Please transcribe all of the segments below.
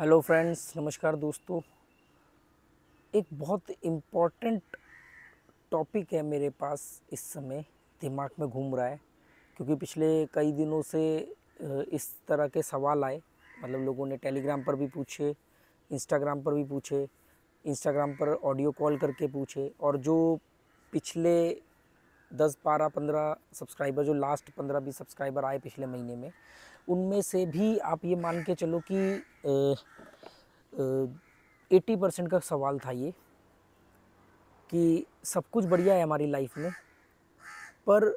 hello friends नमस्कार दोस्तों एक बहुत इम्पॉर्टेंट टॉपिक है मेरे पास इस समय दिमाग में घूम रहा है क्योंकि पिछले कई दिनों से इस तरह के सवाल आए मतलब लोगों ने टेलीग्राम पर भी पूछे इंस्टाग्राम पर भी पूछे इंस्टाग्राम पर ऑडियो कॉल करके पूछे और जो पिछले दस बारह पंद्रह सब्सक्राइबर जो लास्ट पंद्रह बीस सब्सक्राइबर आए पिछले महीने में उनमें से भी आप ये मान के चलो कि एट्टी परसेंट का सवाल था ये कि सब कुछ बढ़िया है हमारी लाइफ में पर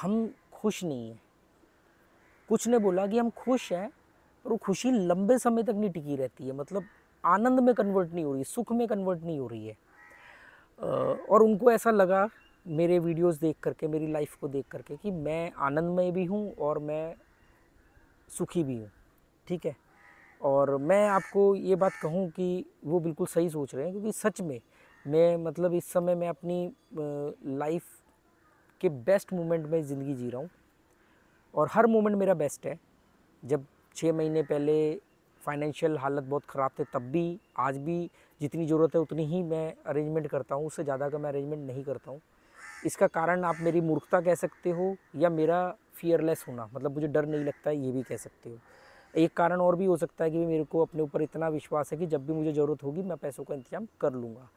हम खुश नहीं हैं कुछ ने बोला कि हम खुश हैं पर वो खुशी लंबे समय तक नहीं टिकी रहती है मतलब आनंद में कन्वर्ट नहीं हो रही सुख में कन्वर्ट नहीं हो रही है और उनको ऐसा लगा मेरे वीडियोस देख करके मेरी लाइफ को देख करके कि मैं आनंद में भी हूँ और मैं सुखी भी हूँ ठीक है और मैं आपको ये बात कहूँ कि वो बिल्कुल सही सोच रहे हैं क्योंकि सच में मैं मतलब इस समय मैं अपनी लाइफ के बेस्ट मोमेंट में ज़िंदगी जी रहा हूँ और हर मोमेंट मेरा बेस्ट है जब छः महीने पहले फाइनेंशियल हालत बहुत ख़राब थे तब भी आज भी जितनी ज़रूरत है उतनी ही मैं अरेंजमेंट करता हूँ उससे ज़्यादा का मैं अरेंजमेंट नहीं करता हूँ इसका कारण आप मेरी मूर्खता कह सकते हो या मेरा फियरलेस होना मतलब मुझे डर नहीं लगता है ये भी कह सकते हो एक कारण और भी हो सकता है कि मेरे को अपने ऊपर इतना विश्वास है कि जब भी मुझे ज़रूरत होगी मैं पैसों का इंतजाम कर लूँगा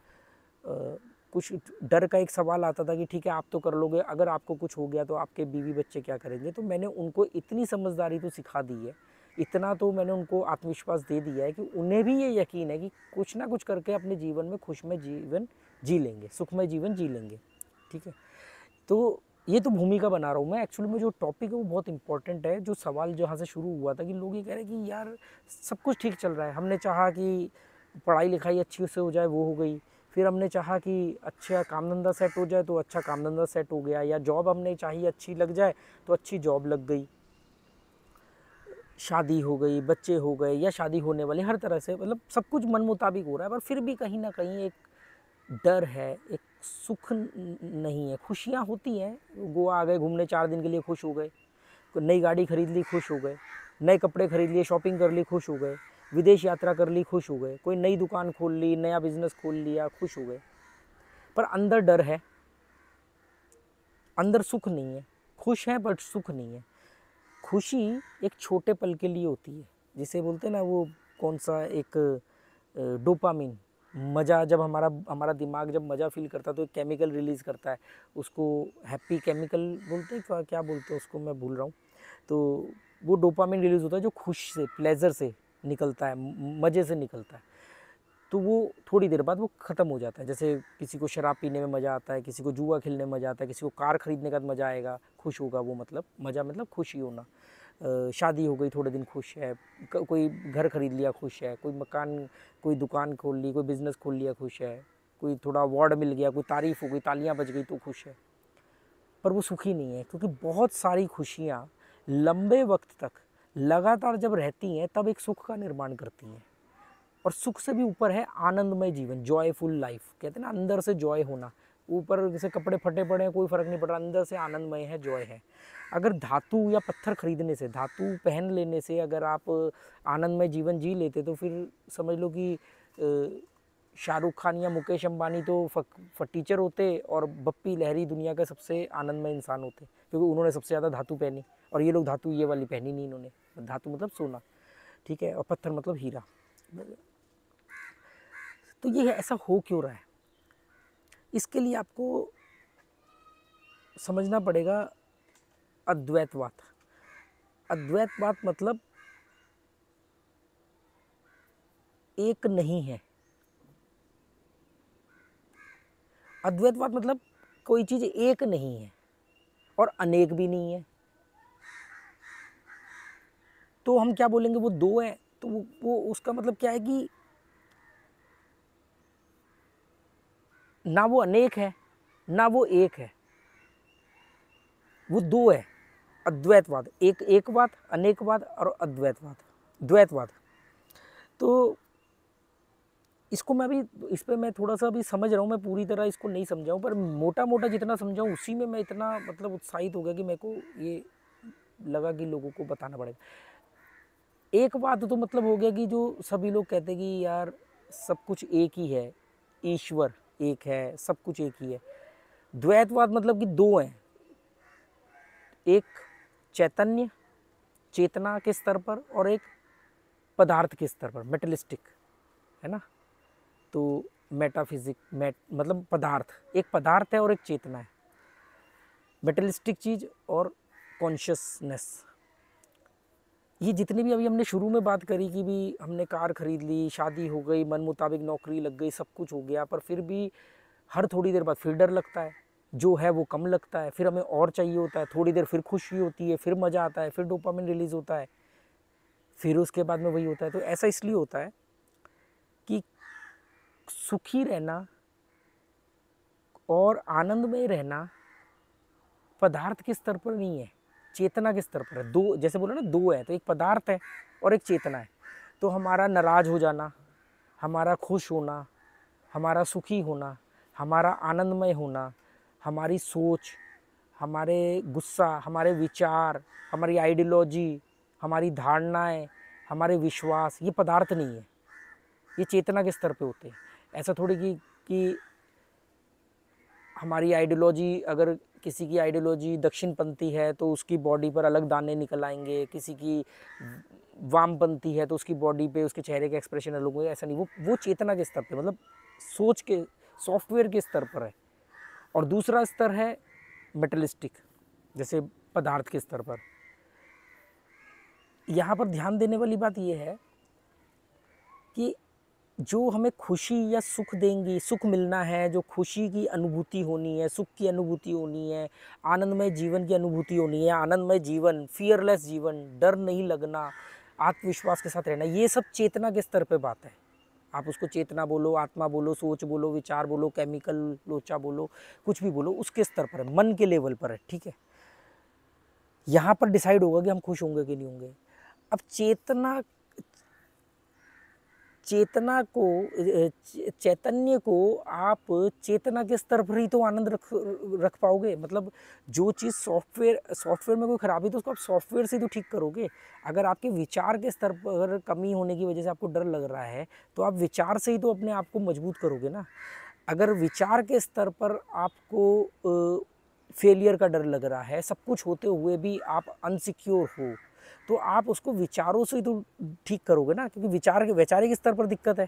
कुछ डर का एक सवाल आता था कि ठीक है आप तो कर लोगे अगर आपको कुछ हो गया तो आपके बीवी बच्चे क्या करेंगे तो मैंने उनको इतनी समझदारी तो सिखा दी है इतना तो मैंने उनको आत्मविश्वास दे दिया है कि उन्हें भी ये यकीन है कि कुछ ना कुछ करके अपने जीवन में खुशमय जीवन जी लेंगे सुखमय जीवन जी लेंगे ठीक है तो ये तो भूमिका बना रहा हूँ मैं एक्चुअली में जो टॉपिक है वो बहुत इंपॉर्टेंट है जो सवाल जहाँ से शुरू हुआ था कि लोग ये कह रहे हैं कि यार सब कुछ ठीक चल रहा है हमने चाहा कि पढ़ाई लिखाई अच्छी से हो जाए वो हो गई फिर हमने चाहा कि अच्छा काम धंधा सेट हो जाए तो अच्छा काम धंधा सेट हो गया या जॉब हमने चाहिए अच्छी लग जाए तो अच्छी जॉब लग गई शादी हो गई बच्चे हो गए या शादी होने वाले हर तरह से मतलब सब कुछ मन मुताबिक हो रहा है पर फिर भी कहीं ना कहीं एक डर है एक सुख नहीं है खुशियाँ होती हैं गोवा आ गए घूमने चार दिन के लिए खुश हो गए नई गाड़ी खरीद ली खुश हो गए नए कपड़े खरीद लिए शॉपिंग कर ली खुश हो गए विदेश यात्रा कर ली खुश हो गए कोई नई दुकान खोल ली नया बिजनेस खोल लिया खुश हो गए पर अंदर डर है अंदर सुख नहीं है खुश है बट सुख नहीं है खुशी एक छोटे पल के लिए होती है जिसे बोलते हैं ना वो कौन सा एक डोपामिन मज़ा जब हमारा हमारा दिमाग जब मज़ा फील करता है तो एक केमिकल रिलीज़ करता है उसको हैप्पी केमिकल बोलते हैं क्या क्या बोलते हैं उसको मैं भूल रहा हूँ तो वो डोपामिन रिलीज़ होता है जो खुश से प्लेजर से निकलता है मज़े से निकलता है तो वो थोड़ी देर बाद वो ख़त्म हो जाता है जैसे किसी को शराब पीने में मज़ा आता है किसी को जुआ खेलने में मज़ा आता है किसी को कार ख़रीदने का मज़ा आएगा खुश होगा वो मतलब मज़ा मतलब खुशी होना शादी हो गई थोड़े दिन खुश है कोई घर खरीद लिया खुश है कोई मकान कोई दुकान खोल ली कोई बिज़नेस खोल लिया खुश है कोई थोड़ा अवार्ड मिल गया कोई तारीफ़ हो गई तालियाँ बज गई तो खुश है पर वो सुखी नहीं है क्योंकि बहुत सारी खुशियाँ लंबे वक्त तक लगातार जब रहती हैं तब एक सुख का निर्माण करती हैं और सुख से भी ऊपर है आनंदमय जीवन जॉयफुल लाइफ कहते हैं ना अंदर से जॉय होना ऊपर जैसे कपड़े फटे पड़े हैं कोई फ़र्क नहीं पड़ रहा अंदर से आनंदमय है जॉय है अगर धातु या पत्थर खरीदने से धातु पहन लेने से अगर आप आनंदमय जीवन जी लेते तो फिर समझ लो कि शाहरुख खान या मुकेश अंबानी तो फक, फटीचर होते और बप्पी लहरी दुनिया के सबसे आनंदमय इंसान होते क्योंकि उन्होंने सबसे ज़्यादा धातु पहनी और ये लोग धातु ये वाली पहनी नहीं इन्होंने धातु मतलब सोना ठीक है और पत्थर मतलब हीरा तो ये ऐसा हो क्यों रहा है इसके लिए आपको समझना पड़ेगा अद्वैतवाद अद्वैतवाद मतलब एक नहीं है अद्वैतवाद मतलब कोई चीज़ एक नहीं है और अनेक भी नहीं है तो हम क्या बोलेंगे वो दो है तो वो, वो उसका मतलब क्या है कि ना वो अनेक है ना वो एक है वो दो है अद्वैतवाद एक एकवाद अनेकवाद और अद्वैतवाद द्वैतवाद तो इसको मैं अभी इस पर मैं थोड़ा सा अभी समझ रहा हूँ मैं पूरी तरह इसको नहीं समझाऊँ पर मोटा मोटा जितना समझाऊँ उसी में मैं इतना मतलब उत्साहित हो गया कि मेरे को ये लगा कि लोगों को बताना पड़ेगा एक बात तो मतलब हो गया कि जो सभी लोग कहते कि यार सब कुछ एक ही है ईश्वर एक है सब कुछ एक ही है द्वैतवाद मतलब कि दो हैं एक चैतन्य चेतना के स्तर पर और एक पदार्थ के स्तर पर मेटलिस्टिक है ना तो मेटाफिजिक मेट मतलब पदार्थ एक पदार्थ है और एक चेतना है मेटलिस्टिक चीज़ और कॉन्शियसनेस ये जितनी भी अभी हमने शुरू में बात करी कि भी हमने कार खरीद ली शादी हो गई मन मुताबिक नौकरी लग गई सब कुछ हो गया पर फिर भी हर थोड़ी देर बाद फिर डर लगता है जो है वो कम लगता है फिर हमें और चाहिए होता है थोड़ी देर फिर खुशी होती है फिर मज़ा आता है फिर डोपामिन रिलीज़ होता है फिर उसके बाद में वही होता है तो ऐसा इसलिए होता है कि सुखी रहना और आनंद में रहना पदार्थ के स्तर पर नहीं है चेतना के स्तर पर है दो जैसे बोलो ना दो है तो एक पदार्थ है और एक चेतना है तो हमारा नाराज़ हो जाना हमारा खुश होना हमारा सुखी होना हमारा आनंदमय होना हमारी सोच हमारे गुस्सा हमारे विचार हमारी आइडियोलॉजी हमारी धारणाएं हमारे विश्वास ये पदार्थ नहीं है ये चेतना के स्तर पे होते हैं ऐसा थोड़ी कि कि हमारी आइडियोलॉजी अगर किसी की आइडियोलॉजी दक्षिणपंथी है तो उसकी बॉडी पर अलग दाने निकल आएंगे किसी की वामपंथी है तो उसकी बॉडी पे उसके चेहरे के एक्सप्रेशन अलग होंगे ऐसा नहीं वो वो चेतना के स्तर पे मतलब सोच के सॉफ्टवेयर के स्तर पर है और दूसरा स्तर है मेटलिस्टिक जैसे पदार्थ के स्तर पर यहाँ पर ध्यान देने वाली बात यह है कि जो हमें खुशी या सुख देंगी सुख मिलना है जो खुशी की अनुभूति होनी है सुख की अनुभूति होनी है आनंदमय जीवन की अनुभूति होनी है आनंदमय जीवन फियरलेस जीवन डर नहीं लगना आत्मविश्वास के साथ रहना ये सब चेतना के स्तर पर बात है आप उसको चेतना बोलो आत्मा बोलो सोच बोलो विचार बोलो केमिकल लोचा बोलो कुछ भी बोलो उसके स्तर पर है मन के लेवल पर है ठीक है यहाँ पर डिसाइड होगा कि हम खुश होंगे कि नहीं होंगे अब चेतना चेतना को चैतन्य को आप चेतना के स्तर पर ही तो आनंद रख रख पाओगे मतलब जो चीज़ सॉफ्टवेयर सॉफ्टवेयर में कोई ख़राबी तो उसको आप सॉफ्टवेयर से तो ठीक करोगे अगर आपके विचार के स्तर पर अगर कमी होने की वजह से आपको डर लग रहा है तो आप विचार से ही तो अपने आप को मजबूत करोगे ना अगर विचार के स्तर पर आपको फेलियर का डर लग रहा है सब कुछ होते हुए भी आप अनसिक्योर हो तो आप उसको विचारों से तो ठीक करोगे ना क्योंकि विचार के वैचारिक स्तर पर दिक्कत है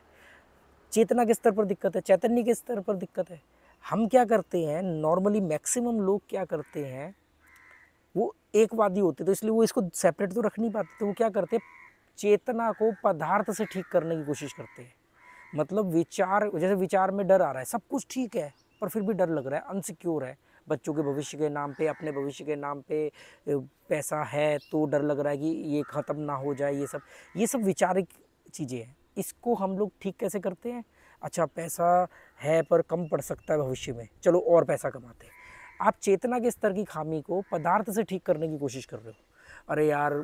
चेतना के स्तर पर दिक्कत है चैतन्य के स्तर पर दिक्कत है हम क्या करते हैं नॉर्मली मैक्सिमम लोग क्या करते हैं वो एकवादी होते तो इसलिए वो इसको सेपरेट तो रख नहीं पाते तो वो क्या करते चेतना को पदार्थ से ठीक करने की कोशिश करते हैं मतलब विचार जैसे विचार में डर आ रहा है सब कुछ ठीक है पर फिर भी डर लग रहा है अनसिक्योर है बच्चों के भविष्य के नाम पे अपने भविष्य के नाम पे पैसा है तो डर लग रहा है कि ये ख़त्म ना हो जाए ये सब ये सब विचारिक चीज़ें हैं इसको हम लोग ठीक कैसे करते हैं अच्छा पैसा है पर कम पड़ सकता है भविष्य में चलो और पैसा कमाते हैं आप चेतना के स्तर की खामी को पदार्थ से ठीक करने की कोशिश कर रहे हो अरे यार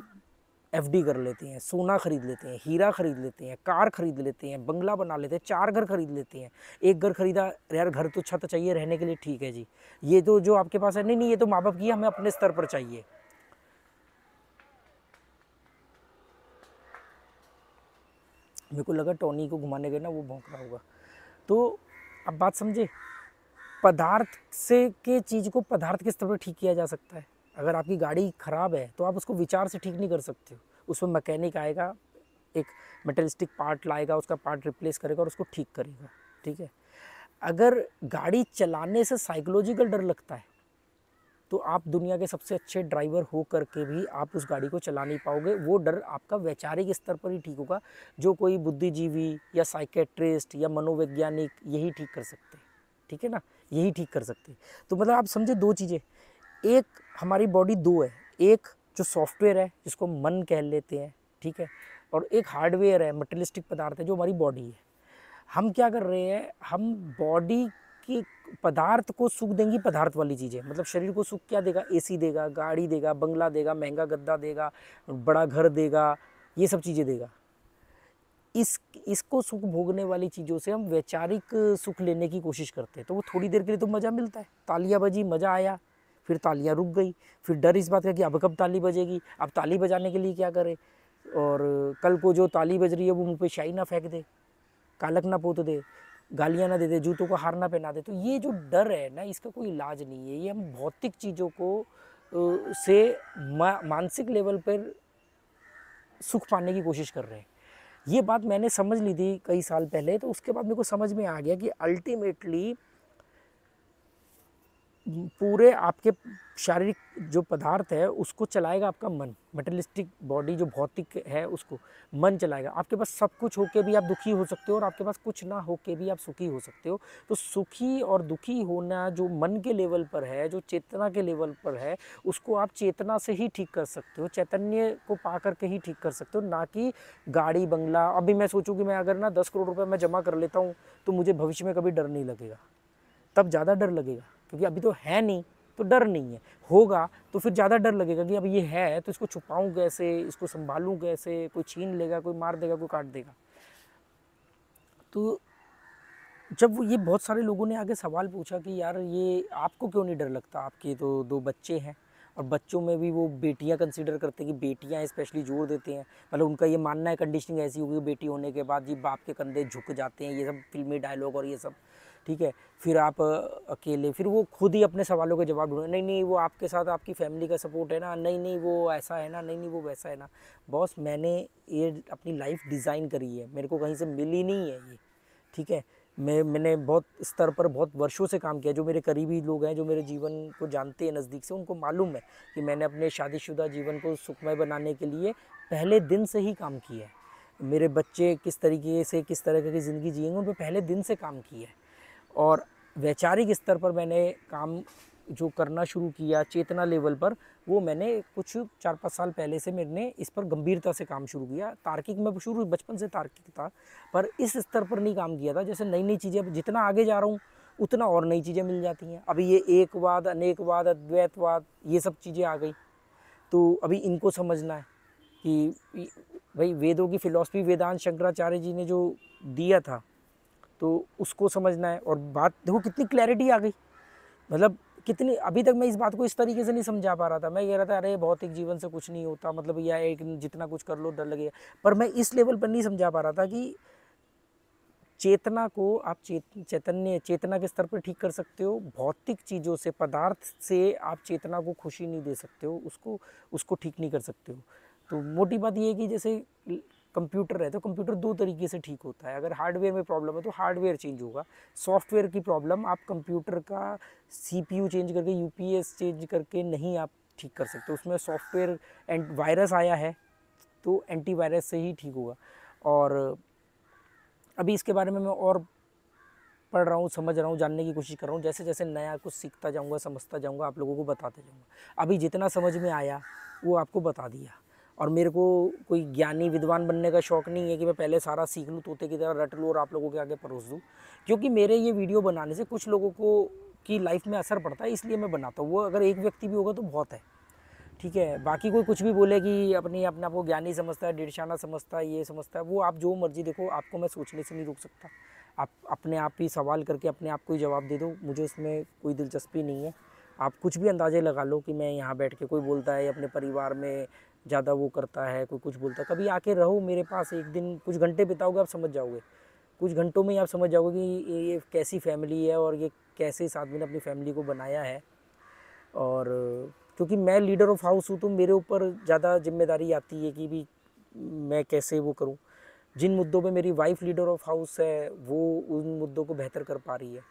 एफडी कर लेते हैं सोना खरीद लेते हैं हीरा खरीद लेते हैं कार खरीद लेते हैं बंगला बना लेते हैं चार घर खरीद लेते हैं एक घर खरीदा यार घर तो छत चाहिए रहने के लिए ठीक है जी ये तो जो आपके पास है नहीं नहीं ये तो माँ बाप की हमें अपने स्तर पर चाहिए मेरे को लगा टोनी को घुमाने गए ना वो भोंक रहा होगा तो अब बात समझे पदार्थ से के चीज़ को पदार्थ के स्तर पर ठीक किया जा सकता है अगर आपकी गाड़ी ख़राब है तो आप उसको विचार से ठीक नहीं कर सकते हो उसमें मैकेनिक आएगा एक मेटलिस्टिक पार्ट लाएगा उसका पार्ट रिप्लेस करेगा और उसको ठीक करेगा ठीक है अगर गाड़ी चलाने से साइकोलॉजिकल डर लगता है तो आप दुनिया के सबसे अच्छे ड्राइवर हो करके के भी आप उस गाड़ी को चला नहीं पाओगे वो डर आपका वैचारिक स्तर पर ही ठीक होगा जो कोई बुद्धिजीवी या साइकेट्रिस्ट या मनोवैज्ञानिक यही ठीक कर सकते हैं ठीक है ना यही ठीक कर सकते हैं तो मतलब आप समझे दो चीज़ें एक हमारी बॉडी दो है एक जो सॉफ्टवेयर है जिसको मन कह लेते हैं ठीक है और एक हार्डवेयर है मटेरियलिस्टिक पदार्थ है जो हमारी बॉडी है हम क्या कर रहे हैं हम बॉडी की पदार्थ को सुख देंगी पदार्थ वाली चीज़ें मतलब शरीर को सुख क्या देगा एसी देगा गाड़ी देगा बंगला देगा महंगा गद्दा देगा बड़ा घर देगा ये सब चीज़ें देगा इस इसको सुख भोगने वाली चीज़ों से हम वैचारिक सुख लेने की कोशिश करते हैं तो वो थोड़ी देर के लिए तो मज़ा मिलता है तालियाबाजी मज़ा आया फिर तालियाँ रुक गई फिर डर इस बात का कि अब कब ताली बजेगी अब ताली बजाने के लिए क्या करें और कल को जो ताली बज रही है वो मुँह पे शाही ना फेंक दे कालक ना पोत दे गालियाँ ना दे दे जूतों को हार ना पहना दे तो ये जो डर है ना इसका कोई इलाज नहीं है ये हम भौतिक चीज़ों को से मा, मानसिक लेवल पर सुख पाने की कोशिश कर रहे हैं ये बात मैंने समझ ली थी कई साल पहले तो उसके बाद मेरे को समझ में आ गया कि अल्टीमेटली पूरे आपके शारीरिक जो पदार्थ है उसको चलाएगा आपका मन मेटलिस्टिक बॉडी जो भौतिक है उसको मन चलाएगा आपके पास सब कुछ होके भी आप दुखी हो सकते हो और आपके पास कुछ ना होके भी आप सुखी हो सकते हो तो सुखी और दुखी होना जो मन के लेवल पर है जो चेतना के लेवल पर है उसको आप चेतना से ही ठीक कर सकते हो चैतन्य को पा करके ही ठीक कर सकते हो ना कि गाड़ी बंगला अभी मैं सोचूँ कि मैं अगर ना दस करोड़ रुपये मैं जमा कर लेता हूँ तो मुझे भविष्य में कभी डर नहीं लगेगा तब ज़्यादा डर लगेगा क्योंकि अभी तो है नहीं तो डर नहीं है होगा तो फिर ज़्यादा डर लगेगा कि अब ये है तो इसको छुपाऊँ कैसे इसको संभालूँ कैसे कोई छीन लेगा कोई मार देगा कोई काट देगा तो जब ये बहुत सारे लोगों ने आगे सवाल पूछा कि यार ये आपको क्यों नहीं डर लगता आपके तो दो बच्चे हैं और बच्चों में भी वो बेटियां कंसीडर करते हैं कि बेटियां स्पेशली जोर देते हैं मतलब उनका ये मानना है कंडीशनिंग ऐसी होगी बेटी होने के बाद जी बाप के कंधे झुक जाते हैं ये सब फिल्मी डायलॉग और ये सब ठीक है फिर आप अकेले फिर वो खुद ही अपने सवालों के जवाब ढूंढे नहीं नहीं वो आपके साथ आपकी फैमिली का सपोर्ट है ना नहीं नहीं वो ऐसा है ना नहीं नहीं वो वैसा है ना बॉस मैंने ये अपनी लाइफ डिज़ाइन करी है मेरे को कहीं से मिली नहीं है ये ठीक है मैं मैंने बहुत स्तर पर बहुत वर्षों से काम किया जो मेरे करीबी लोग हैं जो मेरे जीवन को जानते हैं नज़दीक से उनको मालूम है कि मैंने अपने शादीशुदा जीवन को सुखमय बनाने के लिए पहले दिन से ही काम किया है मेरे बच्चे किस तरीके से किस तरह की ज़िंदगी जिएंगे उन पर पहले दिन से काम किया है और वैचारिक स्तर पर मैंने काम जो करना शुरू किया चेतना लेवल पर वो मैंने कुछ चार पाँच साल पहले से मैंने इस पर गंभीरता से काम शुरू किया तार्किक में शुरू बचपन से तार्किक था पर इस स्तर पर नहीं काम किया था जैसे नई नई चीज़ें जितना आगे जा रहा हूँ उतना और नई चीज़ें मिल जाती हैं अभी ये एकवाद अनेकवाद अद्वैतवाद ये सब चीज़ें आ गई तो अभी इनको समझना है कि भाई वेदों की फिलॉसफी वेदांत शंकराचार्य जी ने जो दिया था तो उसको समझना है और बात देखो कितनी क्लैरिटी आ गई मतलब कितनी अभी तक मैं इस बात को इस तरीके से नहीं समझा पा रहा था मैं कह रहा था अरे भौतिक जीवन से कुछ नहीं होता मतलब या एक जितना कुछ कर लो डर लगेगा पर मैं इस लेवल पर नहीं समझा पा रहा था कि चेतना को आप चेत चैतन्य चेतना के स्तर पर ठीक कर सकते हो भौतिक चीज़ों से पदार्थ से आप चेतना को खुशी नहीं दे सकते हो उसको उसको ठीक नहीं कर सकते हो तो मोटी बात ये है कि जैसे कंप्यूटर है तो कंप्यूटर दो तरीके से ठीक होता है अगर हार्डवेयर में प्रॉब्लम है तो हार्डवेयर चेंज होगा सॉफ्टवेयर की प्रॉब्लम आप कंप्यूटर का सीपीयू चेंज करके यूपीएस चेंज करके नहीं आप ठीक कर सकते उसमें सॉफ्टवेयर एंड वायरस आया है तो एंटीवायरस से ही ठीक होगा और अभी इसके बारे में मैं और पढ़ रहा हूँ समझ रहा हूँ जानने की कोशिश कर रहा हूँ जैसे जैसे नया कुछ सीखता जाऊँगा समझता जाऊँगा आप लोगों को बताते जाऊँगा अभी जितना समझ में आया वो आपको बता दिया और मेरे को कोई ज्ञानी विद्वान बनने का शौक़ नहीं है कि मैं पहले सारा सीख लूँ तोते की तरह रट लूँ और आप लोगों के आगे परोस दूँ क्योंकि मेरे ये वीडियो बनाने से कुछ लोगों को की लाइफ में असर पड़ता है इसलिए मैं बनाता हूँ वो अगर एक व्यक्ति भी होगा तो बहुत है ठीक है बाकी कोई कुछ भी बोले कि अपने अपने आप को ज्ञानी समझता है डेढ़शाना समझता है ये समझता है वो आप जो मर्जी देखो आपको मैं सोचने से नहीं रोक सकता आप अपने आप ही सवाल करके अपने आप को ही जवाब दे दो मुझे इसमें कोई दिलचस्पी नहीं है आप कुछ भी अंदाजे लगा लो कि मैं यहाँ बैठ के कोई बोलता है अपने परिवार में ज़्यादा वो करता है कोई कुछ बोलता है कभी आके रहो मेरे पास एक दिन कुछ घंटे बिताओगे आप समझ जाओगे कुछ घंटों में ही आप समझ जाओगे कि ये कैसी फैमिली है और ये कैसे इस आदमी ने अपनी फैमिली को बनाया है और क्योंकि मैं लीडर ऑफ हाउस हूँ तो मेरे ऊपर ज़्यादा जिम्मेदारी आती है कि भी मैं कैसे वो करूँ जिन मुद्दों पे मेरी वाइफ लीडर ऑफ हाउस है वो उन मुद्दों को बेहतर कर पा रही है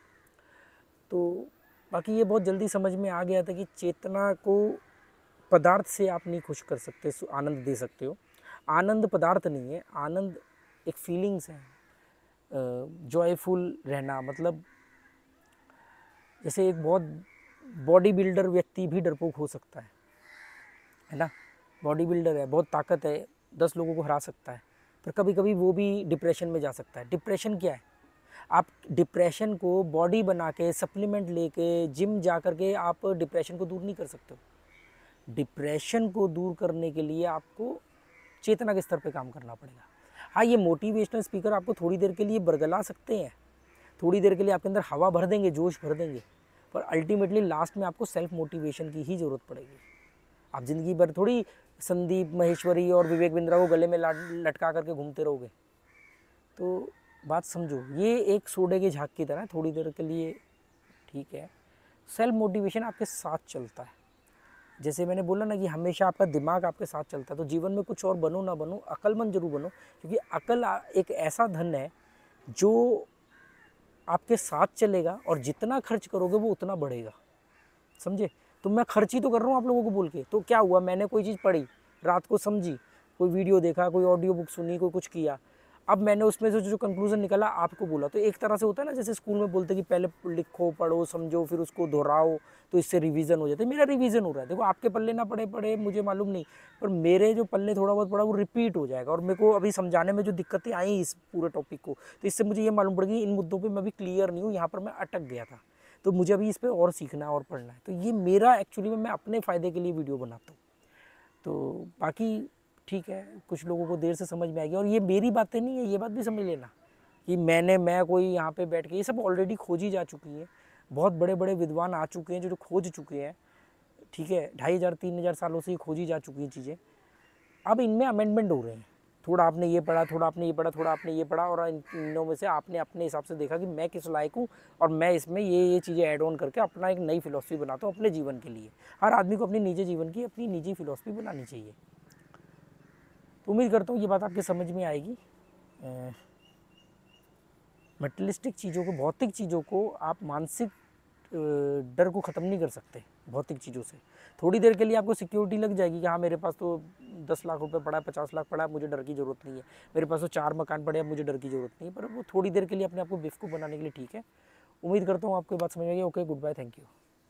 तो बाकी ये बहुत जल्दी समझ में आ गया था कि चेतना को पदार्थ से आप नहीं खुश कर सकते आनंद दे सकते हो आनंद पदार्थ नहीं है आनंद एक फीलिंग्स है जॉयफुल रहना मतलब जैसे एक बहुत बॉडी बिल्डर व्यक्ति भी डरपोक हो सकता है है ना बॉडी बिल्डर है बहुत ताकत है दस लोगों को हरा सकता है पर कभी कभी वो भी डिप्रेशन में जा सकता है डिप्रेशन क्या है आप डिप्रेशन को बॉडी बना के सप्लीमेंट ले जिम जा कर के आप डिप्रेशन को दूर नहीं कर सकते हो डिप्रेशन को दूर करने के लिए आपको चेतना के स्तर पर काम करना पड़ेगा हाँ ये मोटिवेशनल स्पीकर आपको थोड़ी देर के लिए बरगला सकते हैं थोड़ी देर के लिए आपके अंदर हवा भर देंगे जोश भर देंगे पर अल्टीमेटली लास्ट में आपको सेल्फ मोटिवेशन की ही ज़रूरत पड़ेगी आप ज़िंदगी भर थोड़ी संदीप महेश्वरी और विवेक बिंद्रा को गले में लटका करके घूमते रहोगे तो बात समझो ये एक सोडे के झाक की तरह थोड़ी देर के लिए ठीक है सेल्फ मोटिवेशन आपके साथ चलता है जैसे मैंने बोला ना कि हमेशा आपका दिमाग आपके साथ चलता है तो जीवन में कुछ और बनो ना बनो अकलमंद जरूर बनो क्योंकि अकल एक ऐसा धन है जो आपके साथ चलेगा और जितना खर्च करोगे वो उतना बढ़ेगा समझे तो मैं खर्च ही तो कर रहा हूँ आप लोगों को बोल के तो क्या हुआ मैंने कोई चीज़ पढ़ी रात को समझी कोई वीडियो देखा कोई ऑडियो बुक सुनी कोई कुछ किया अब मैंने उसमें से जो कंक्लूजन निकला आपको बोला तो एक तरह से होता है ना जैसे स्कूल में बोलते कि पहले लिखो पढ़ो समझो फिर उसको दोहराओ तो इससे रिवीजन हो जाता है मेरा रिवीजन हो रहा है देखो आपके पल्ले ना पड़े पड़े मुझे मालूम नहीं पर मेरे जो पल्ले थोड़ा बहुत पड़ा वो रिपीट हो जाएगा और मेरे को अभी समझाने में जो दिक्कतें आई इस पूरे टॉपिक को तो इससे मुझे ये मालूम पड़ेगी इन मुद्दों पर मैं अभी क्लियर नहीं हूँ यहाँ पर मैं अटक गया था तो मुझे अभी इस पर और सीखना है और पढ़ना है तो ये मेरा एक्चुअली में मैं अपने फ़ायदे के लिए वीडियो बनाता हूँ तो बाकी ठीक है कुछ लोगों को देर से समझ में आएगी और ये मेरी बातें नहीं है ये बात भी समझ लेना कि मैंने मैं कोई यहाँ पे बैठ के ये सब ऑलरेडी खोजी जा चुकी है बहुत बड़े बड़े विद्वान आ चुके हैं जो खोज चुके हैं ठीक है ढाई हज़ार तीन हज़ार सालों से ही खोजी जा चुकी हैं चीज़ें अब इनमें अमेंडमेंट हो रहे हैं थोड़ा आपने ये पढ़ा थोड़ा आपने ये पढ़ा थोड़ा आपने ये पढ़ा और इनों में से आपने अपने हिसाब से देखा कि मैं किस लायक हूँ और मैं इसमें ये ये चीज़ें ऐड ऑन करके अपना एक नई फिलोसफी बनाता हूँ अपने जीवन के लिए हर आदमी को अपने निजी जीवन की अपनी निजी फिलोसफी बनानी चाहिए उम्मीद करता हूँ ये बात आपके समझ में आएगी मेटलिस्टिक चीज़ों को भौतिक चीज़ों को आप मानसिक डर को ख़त्म नहीं कर सकते भौतिक चीज़ों से थोड़ी देर के लिए आपको सिक्योरिटी लग जाएगी कि हाँ मेरे पास तो दस लाख रुपए पड़ा है पचास लाख पड़ा है मुझे डर की ज़रूरत नहीं है मेरे पास तो चार मकान पड़े हैं मुझे डर की ज़रूरत नहीं है पर वो थोड़ी देर के लिए अपने आप को बनाने के लिए ठीक है उम्मीद करता हूँ आपको बात समझ में okay goodbye thank you